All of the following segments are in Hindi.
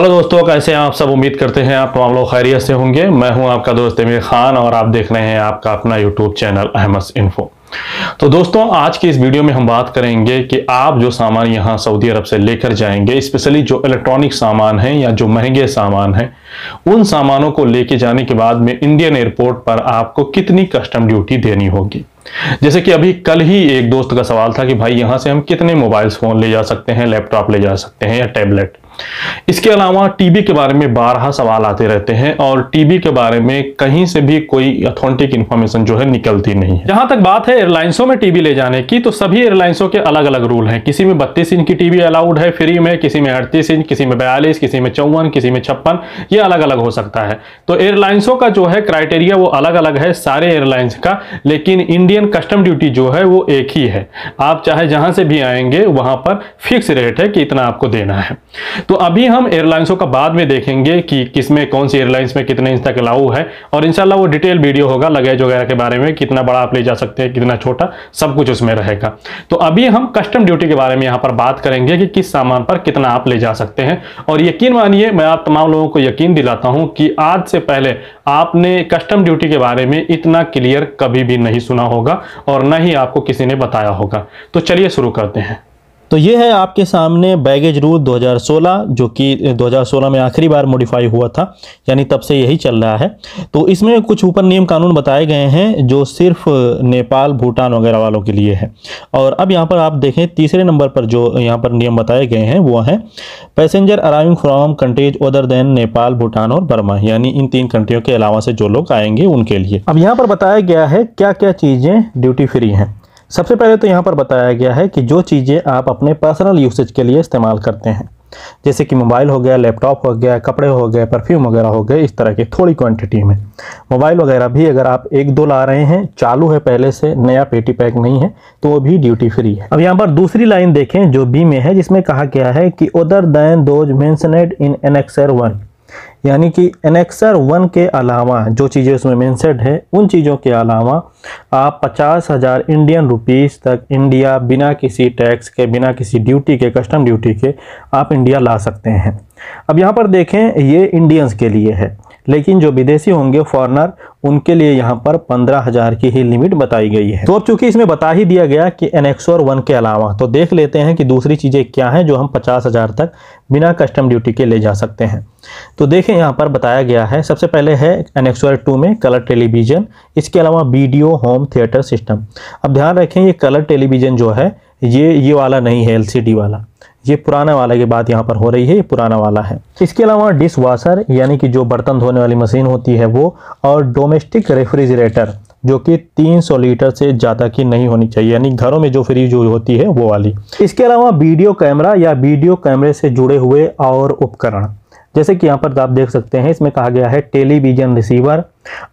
हेलो दोस्तों कैसे हैं आप सब उम्मीद करते हैं आप तमाम लोग खैरियत से होंगे मैं हूं आपका दोस्त अमीर खान और आप देख रहे हैं आपका अपना यूट्यूब चैनल अहमस इन्फो तो दोस्तों आज के इस वीडियो में हम बात करेंगे कि आप जो सामान यहाँ सऊदी अरब से लेकर जाएंगे स्पेशली जो इलेक्ट्रॉनिक सामान है या जो महंगे सामान हैं उन सामानों को लेके जाने के बाद में इंडियन एयरपोर्ट पर आपको कितनी कस्टम ड्यूटी देनी होगी जैसे कि अभी कल ही एक दोस्त का सवाल था कि भाई यहाँ से हम कितने मोबाइल फोन ले जा सकते हैं लैपटॉप ले जा सकते हैं या टैबलेट इसके अलावा टीबी के बारे में बारह सवाल आते रहते हैं और टीबी के बारे में कहीं से भी कोई अथॉन्टिक इन्फॉर्मेशन जो है निकलती नहीं है जहां तक बात है एयरलाइंसों में टीबी ले जाने की तो सभी एयरलाइंसों के अलग अलग रूल हैं किसी में बत्तीस इंच की टीबी अलाउड है फ्री में किसी में अड़तीस इंच किसी में बयालीस किसी में चौवन किसी में छप्पन ये अलग अलग हो सकता है तो एयरलाइंसों का जो है क्राइटेरिया वो अलग अलग है सारे एयरलाइंस का लेकिन इंडियन कस्टम ड्यूटी जो है वो एक ही है आप चाहे जहां से भी आएंगे वहां पर फिक्स रेट है कि इतना आपको देना है तो अभी हम एयरलाइंसों का बाद में देखेंगे कि किसमें कौन सी एयरलाइंस में कितने इंच तक अलाउ है और इनशाला वो डिटेल वीडियो होगा लगेज वगैरह के बारे में कितना बड़ा आप ले जा सकते हैं कितना छोटा सब कुछ उसमें रहेगा तो अभी हम कस्टम ड्यूटी के बारे में यहाँ पर बात करेंगे कि किस सामान पर कितना आप ले जा सकते हैं और यकीन मानिए मैं आप तमाम लोगों को यकीन दिलाता हूँ कि आज से पहले आपने कस्टम ड्यूटी के बारे में इतना क्लियर कभी भी नहीं सुना होगा और ना ही आपको किसी ने बताया होगा तो चलिए शुरू करते हैं तो ये है आपके सामने बैगेज रूल 2016 जो कि 2016 में आखिरी बार मॉडिफाई हुआ था यानी तब से यही चल रहा है तो इसमें कुछ ऊपर नियम कानून बताए गए हैं जो सिर्फ नेपाल भूटान वगैरह वालों के लिए है और अब यहाँ पर आप देखें तीसरे नंबर पर जो यहाँ पर नियम बताए गए हैं वो हैं passenger arriving from countries other than Nepal Bhutan और बर्मा यानी इन तीन कंट्रियों के अलावा से जो लोग आएंगे उनके लिए अब यहाँ पर बताया गया है क्या क्या चीज़ें ड्यूटी फ्री हैं सबसे पहले तो यहाँ पर बताया गया है कि जो चीज़ें आप अपने पर्सनल यूसेज के लिए इस्तेमाल करते हैं जैसे कि मोबाइल हो गया लैपटॉप हो गया कपड़े हो गए परफ्यूम वगैरह हो गए इस तरह की थोड़ी क्वांटिटी में मोबाइल वगैरह भी अगर आप एक दो ला रहे हैं चालू है पहले से नया पेटी पैक नहीं है तो वो भी ड्यूटी फ्री है अब यहाँ पर दूसरी लाइन देखें जो बी में है जिसमें कहा गया है कि other than those mentioned in annexure one यानी कि एनेक्सर वन के अलावा जो चीज़ें उसमें मैंसेड है उन चीज़ों के अलावा आप पचास हज़ार इंडियन रुपीस तक इंडिया बिना किसी टैक्स के बिना किसी ड्यूटी के कस्टम ड्यूटी के आप इंडिया ला सकते हैं अब यहाँ पर देखें ये इंडियंस के लिए है लेकिन जो विदेशी होंगे फॉरनर उनके लिए यहाँ पर पंद्रह हजार की ही लिमिट बताई गई है तो अब चूंकि इसमें बता ही दिया गया कि एनेक्सोर वन के अलावा तो देख लेते हैं कि दूसरी चीज़ें क्या हैं जो हम पचास हजार तक बिना कस्टम ड्यूटी के ले जा सकते हैं तो देखें यहाँ पर बताया गया है सबसे पहले है एनेक्सोर टू में कलर टेलीविज़न इसके अलावा वीडियो होम थिएटर सिस्टम अब ध्यान रखें ये कलर टेलीविज़न जो है ये ये वाला नहीं है एल वाला ये पुराना वाला की बात यहाँ पर हो रही है ये पुराना वाला है इसके अलावा डिश वाशर यानी कि जो बर्तन धोने वाली मशीन होती है वो और डोमेस्टिक रेफ्रिजरेटर जो कि 300 लीटर से ज़्यादा की नहीं होनी चाहिए यानी घरों में जो फ्रिज होती है वो वाली इसके अलावा वीडियो कैमरा या वीडियो कैमरे से जुड़े हुए और उपकरण जैसे कि यहाँ पर तो आप देख सकते हैं इसमें कहा गया है टेलीविजन रिसीवर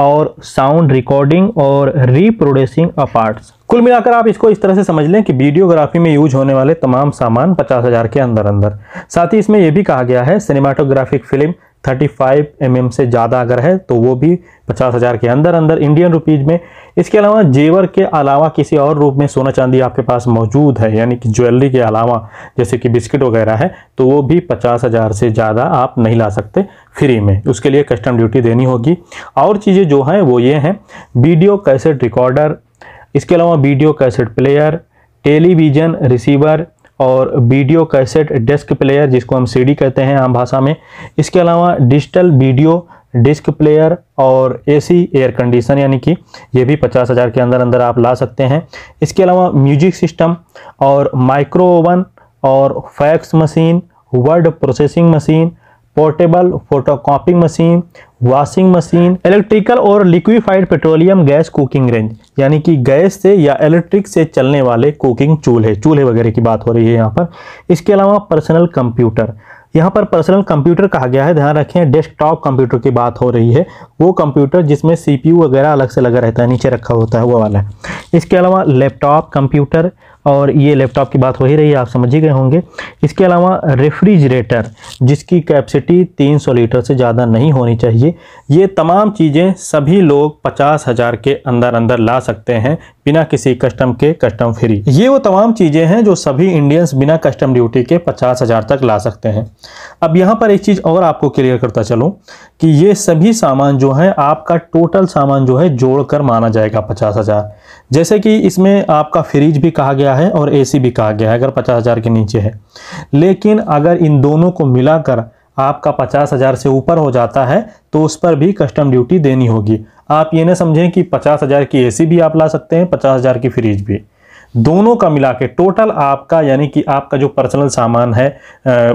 और साउंड रिकॉर्डिंग और रिप्रोड्यूसिंग अपार्ट्स कुल मिलाकर आप इसको इस तरह से समझ लें कि वीडियोग्राफी में यूज होने वाले तमाम सामान पचास हज़ार के अंदर अंदर साथ ही इसमें यह भी कहा गया है सिनेमाटोग्राफिक फिल्म 35 एम mm से ज़्यादा अगर है तो वो भी पचास हज़ार के अंदर अंदर इंडियन रुपीज़ में इसके अलावा जेवर के अलावा किसी और रूप में सोना चांदी आपके पास मौजूद है यानी कि ज्वेलरी के अलावा जैसे कि बिस्किट वगैरह है तो वो भी पचास हज़ार से ज़्यादा आप नहीं ला सकते फ्री में उसके लिए कस्टम ड्यूटी देनी होगी और चीज़ें जो हैं वो ये हैं वीडियो कैसेट रिकॉर्डर इसके अलावा video cassette player television receiver और वीडियो कैसेट डिस्क प्लेयर जिसको हम सीडी कहते हैं आम भाषा में इसके अलावा डिजिटल वीडियो डिस्क प्लेयर और एसी एयर कंडीशन यानी कि ये भी पचास हज़ार के अंदर अंदर आप ला सकते हैं इसके अलावा म्यूजिक सिस्टम और माइक्रो ओवन और fax machine word processing machine portable photocopying machine washing machine electrical और liquefied petroleum gas cooking range यानी कि गैस से या इलेक्ट्रिक से चलने वाले कुकिंग चूल्हे चूल्हे वगैरह की बात हो रही है यहाँ पर इसके अलावा पर्सनल कंप्यूटर यहाँ पर पर्सनल कंप्यूटर कहा गया है ध्यान रखें डेस्कटॉप कंप्यूटर की बात हो रही है वो कंप्यूटर जिसमें सीपीयू वगैरह अलग से लगा रहता है नीचे रखा होता है वो वाला है इसके अलावा लैपटॉप कंप्यूटर और ये लैपटॉप की बात हो ही रही है आप समझ ही गए होंगे इसके अलावा रेफ्रिजरेटर जिसकी कैपेसिटी 300 लीटर से ज़्यादा नहीं होनी चाहिए ये तमाम चीज़ें सभी लोग पचास हज़ार के अंदर अंदर ला सकते हैं बिना किसी कस्टम के कस्टम फ्री ये वो तमाम चीज़ें हैं जो सभी इंडियंस बिना कस्टम ड्यूटी के पचास हज़ार तक ला सकते हैं अब यहाँ पर एक चीज़ और आपको क्लियर करता चलूँ कि ये सभी सामान जो है आपका टोटल सामान जो है जोड़ माना जाएगा पचास हज़ार जैसे कि इसमें आपका फ्रिज भी कहा गया गया है और ए भी कहा गया है अगर पचास हज़ार के नीचे है लेकिन अगर इन दोनों को मिलाकर आपका पचास हज़ार से ऊपर हो जाता है तो उस पर भी कस्टम ड्यूटी देनी होगी आप ये ना समझें कि पचास हज़ार की एसी भी आप ला सकते हैं पचास हज़ार की फ्रिज भी दोनों का मिला के टोटल आपका यानी कि आपका जो पर्सनल सामान है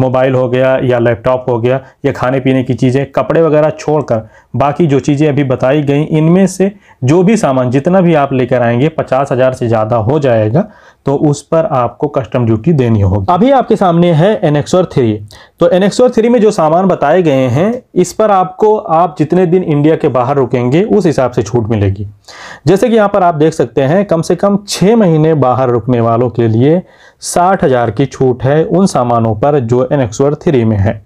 मोबाइल हो गया या लैपटॉप हो गया या खाने पीने की चीज़ें कपड़े वगैरह छोड़कर बाकी जो चीज़ें अभी बताई गई इनमें से जो भी सामान जितना भी आप लेकर आएंगे पचास हज़ार से ज़्यादा हो जाएगा तो उस पर आपको कस्टम ड्यूटी देनी होगी अभी आपके सामने है एनेक्सोर थ्री तो एनेक्सोर थ्री में जो सामान बताए गए हैं इस पर आपको आप जितने दिन इंडिया के बाहर रुकेंगे उस हिसाब से छूट मिलेगी जैसे कि यहाँ पर आप देख सकते हैं कम से कम छः महीने बाहर रुकने वालों के लिए साठ हज़ार की छूट है उन सामानों पर जो एन थ्री में है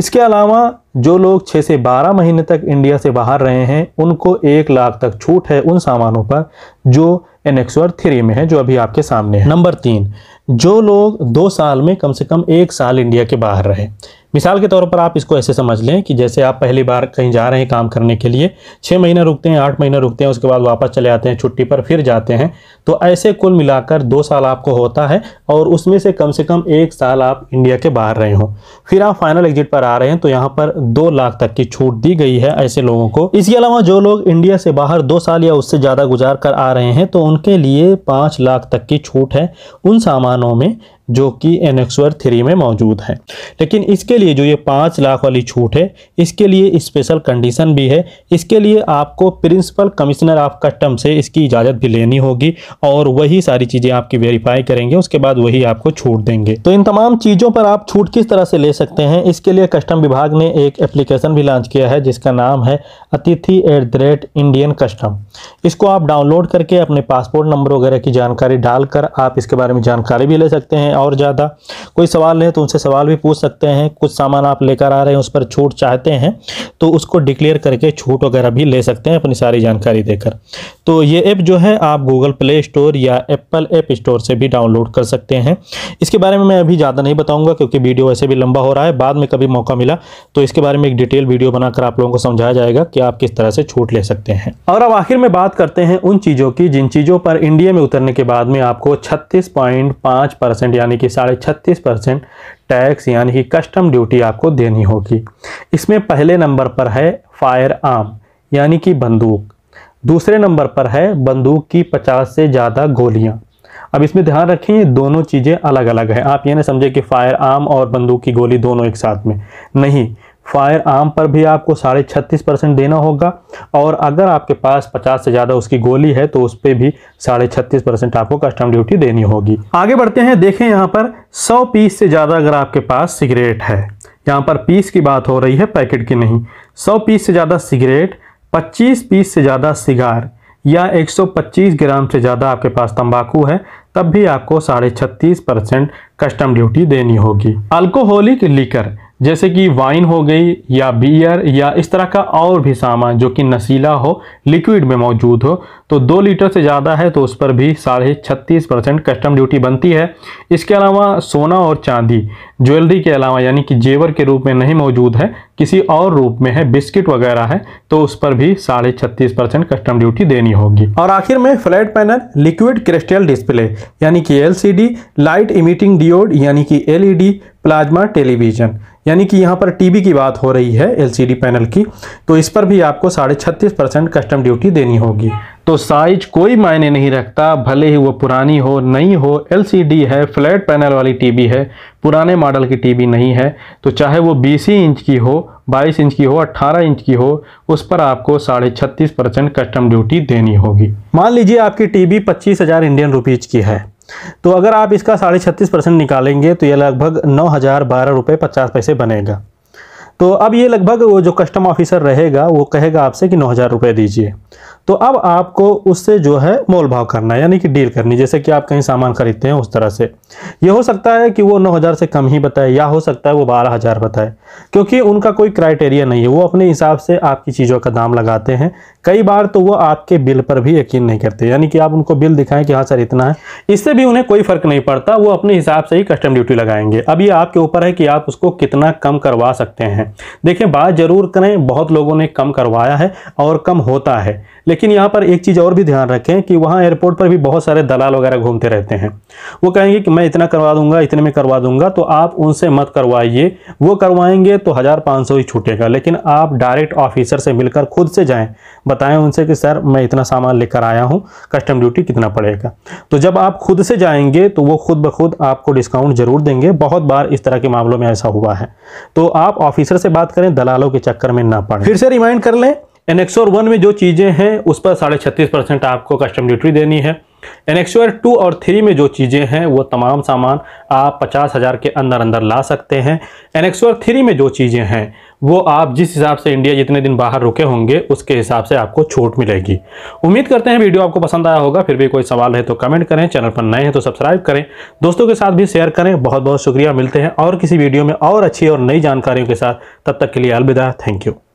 इसके अलावा जो लोग 6 से 12 महीने तक इंडिया से बाहर रहे हैं उनको एक लाख तक छूट है उन सामानों पर जो एन थ्री में है जो अभी आपके सामने है नंबर तीन जो लोग दो साल में कम से कम एक साल इंडिया के बाहर रहे मिसाल के तौर पर आप इसको ऐसे समझ लें कि जैसे आप पहली बार कहीं जा रहे हैं काम करने के लिए छः महीना रुकते हैं आठ महीना रुकते हैं उसके बाद वापस चले आते हैं छुट्टी पर फिर जाते हैं तो ऐसे कुल मिलाकर दो साल आपको होता है और उसमें से कम से कम एक साल आप इंडिया के बाहर रहे हों फिर आप फाइनल एग्जिट पर आ रहे हैं तो यहाँ पर दो लाख तक की छूट दी गई है ऐसे लोगों को इसके अलावा जो लोग इंडिया से बाहर दो साल या उससे ज़्यादा गुजार कर आ रहे हैं तो उनके लिए पाँच लाख तक की छूट है उन सामानों में जो कि एन एक्सवर थ्री में मौजूद है लेकिन इसके लिए जो ये पाँच लाख वाली छूट है इसके लिए स्पेशल कंडीशन भी है इसके लिए आपको प्रिंसिपल कमिश्नर ऑफ कस्टम से इसकी इजाज़त भी लेनी होगी और वही सारी चीज़ें आपकी वेरीफाई करेंगे उसके बाद वही आपको छूट देंगे तो इन तमाम चीज़ों पर आप छूट किस तरह से ले सकते हैं इसके लिए कस्टम विभाग ने एक एप्लीकेशन भी लॉन्च किया है जिसका नाम है Atithi at the rate Indian custom इसको आप डाउनलोड करके अपने पासपोर्ट नंबर वगैरह की जानकारी डालकर आप इसके बारे में जानकारी भी ले सकते हैं हैं और ज़्यादा कोई सवाल है तो उनसे सवाल भी पूछ सकते हैं कुछ सामान आप लेकर आ रहे हैं उस पर छूट चाहते हैं तो उसको डिक्लेयर करके छूट वगैरह भी ले सकते हैं अपनी सारी जानकारी देकर तो ये ऐप जो है आप गूगल प्ले स्टोर या एप्पल ऐप स्टोर से भी डाउनलोड कर सकते हैं इसके बारे में मैं अभी ज़्यादा नहीं बताऊँगा क्योंकि वीडियो वैसे भी लंबा हो रहा है बाद में कभी मौका मिला तो इसके बारे में एक डिटेल वीडियो बनाकर आप लोगों को समझाया जाएगा कि आप किस तरह से छूट ले सकते हैं और अब आखिर में बात करते हैं उन चीज़ों की जिन चीज़ों पर इंडिया में उतरने के बाद में आपको छत्तीस पॉइंट परसेंट यानी कि साढ़े छत्तीस परसेंट टैक्स यानी कि कस्टम ड्यूटी आपको देनी होगी इसमें पहले नंबर पर है फायर आर्म यानी कि बंदूक दूसरे नंबर पर है बंदूक की पचास से ज़्यादा गोलियाँ अब इसमें ध्यान रखें ये दोनों चीज़ें अलग अलग हैं आप ये ना समझे कि फायर आर्म और बंदूक की गोली दोनों एक साथ में नहीं फायर आर्म पर भी आपको साढ़े छत्तीस परसेंट देना होगा और अगर आपके पास पचास से ज़्यादा उसकी गोली है तो उस पर भी साढ़े छत्तीस परसेंट आपको कस्टम ड्यूटी देनी होगी आगे बढ़ते हैं देखें यहाँ पर सौ पीस से ज़्यादा अगर आपके पास सिगरेट है यहाँ पर पीस की बात हो रही है पैकेट की नहीं सौ पीस से ज़्यादा सिगरेट पच्चीस पीस से ज़्यादा सिगार या 125 ग्राम से ज़्यादा आपके पास तंबाकू है तब भी आपको साढ़े छत्तीस परसेंट कस्टम ड्यूटी देनी होगी अल्कोहलिक लीकर जैसे कि वाइन हो गई या बियर या इस तरह का और भी सामान जो कि नशीला हो लिक्विड में मौजूद हो तो दो लीटर से ज़्यादा है तो उस पर भी साढ़े छत्तीस परसेंट कस्टम ड्यूटी बनती है इसके अलावा सोना और चांदी ज्वेलरी के अलावा यानी कि जेवर के रूप में नहीं मौजूद है किसी और रूप में है बिस्किट वगैरह है तो उस पर भी साढ़े छत्तीस परसेंट कस्टम ड्यूटी देनी होगी और आखिर में flat panel liquid crystal display यानी कि एलसीडी लाइट इमिटिंग डिओड यानी कि एलईडी प्लाज्मा टेलीविजन यानी कि यहाँ पर टीबी की बात हो रही है एलसीडी पैनल की तो इस पर भी आपको साढ़े छत्तीस परसेंट कस्टम ड्यूटी देनी होगी तो साइज कोई मायने नहीं रखता भले ही वो पुरानी हो नई हो एलसीडी है फ्लैट पैनल वाली टीवी है पुराने मॉडल की टीवी नहीं है तो चाहे वो बीस इंच की हो बाईस इंच की हो अट्ठारह इंच की हो उस पर आपको साढ़े छत्तीस परसेंट कस्टम ड्यूटी देनी होगी मान लीजिए आपकी टीवी पच्चीस हज़ार इंडियन रुपीज़ की है तो अगर आप इसका साढ़े छत्तीस परसेंट निकालेंगे तो ये लगभग नौ हज़ार बारह रुपये पचास पैसे बनेगा तो अब ये लगभग वो जो कस्टम ऑफिसर रहेगा वो कहेगा आपसे कि नौ हज़ार रुपये दीजिए तो अब आपको उससे जो है मोल भाव करना यानी कि डील करनी जैसे कि आप कहीं सामान खरीदते हैं उस तरह से ये हो सकता है कि वो नौ हज़ार से कम ही बताए या हो सकता है वो बारह हज़ार बताए क्योंकि उनका कोई क्राइटेरिया नहीं है वो अपने हिसाब से आपकी चीज़ों का दाम लगाते हैं कई बार तो वो आपके बिल पर भी यकीन नहीं करते यानी कि आप उनको बिल दिखाएं कि हाँ सर इतना है इससे भी उन्हें कोई फ़र्क नहीं पड़ता वो अपने हिसाब से ही कस्टम ड्यूटी लगाएंगे अब ये आपके ऊपर है कि आप उसको कितना कम करवा सकते हैं देखिये बात ज़रूर करें बहुत लोगों ने कम करवाया है और कम होता है लेकिन यहाँ पर एक चीज़ और भी ध्यान रखें कि वहाँ एयरपोर्ट पर भी बहुत सारे दलाल वगैरह घूमते रहते हैं वो कहेंगे कि मैं इतना करवा दूंगा इतने में करवा दूंगा तो आप उनसे मत करवाइए वो करवाएंगे तो हज़ार पाँच सौ ही छूटेगा लेकिन आप डायरेक्ट ऑफिसर से मिलकर खुद से जाएँ बताएं उनसे कि सर मैं इतना सामान लेकर आया हूँ कस्टम ड्यूटी कितना पड़ेगा तो जब आप खुद से जाएंगे तो वो खुद ब खुद आपको डिस्काउंट ज़रूर देंगे बहुत बार इस तरह के मामलों में ऐसा हुआ है तो आप ऑफिसर से बात करें दलालों के चक्कर में ना पड़े फिर से रिमाइंड कर लें एनएक्सोर वन में जो चीज़ें हैं उस पर साढ़े छत्तीस परसेंट आपको कस्टम ड्यूटी देनी है एनएक्सोर टू और थ्री में जो चीज़ें हैं वो तमाम सामान आप पचास हज़ार के अंदर अंदर ला सकते हैं एनएक्सोर थ्री में जो चीज़ें हैं वो आप जिस हिसाब से इंडिया जितने दिन बाहर रुके होंगे उसके हिसाब से आपको छूट मिलेगी उम्मीद करते हैं वीडियो आपको पसंद आया होगा फिर भी कोई सवाल है तो कमेंट करें चैनल पर नए हैं तो सब्सक्राइब करें दोस्तों के साथ भी शेयर करें बहुत बहुत शुक्रिया मिलते हैं और किसी वीडियो में और अच्छी और नई जानकारियों के साथ तब तक के लिए अलविदा थैंक यू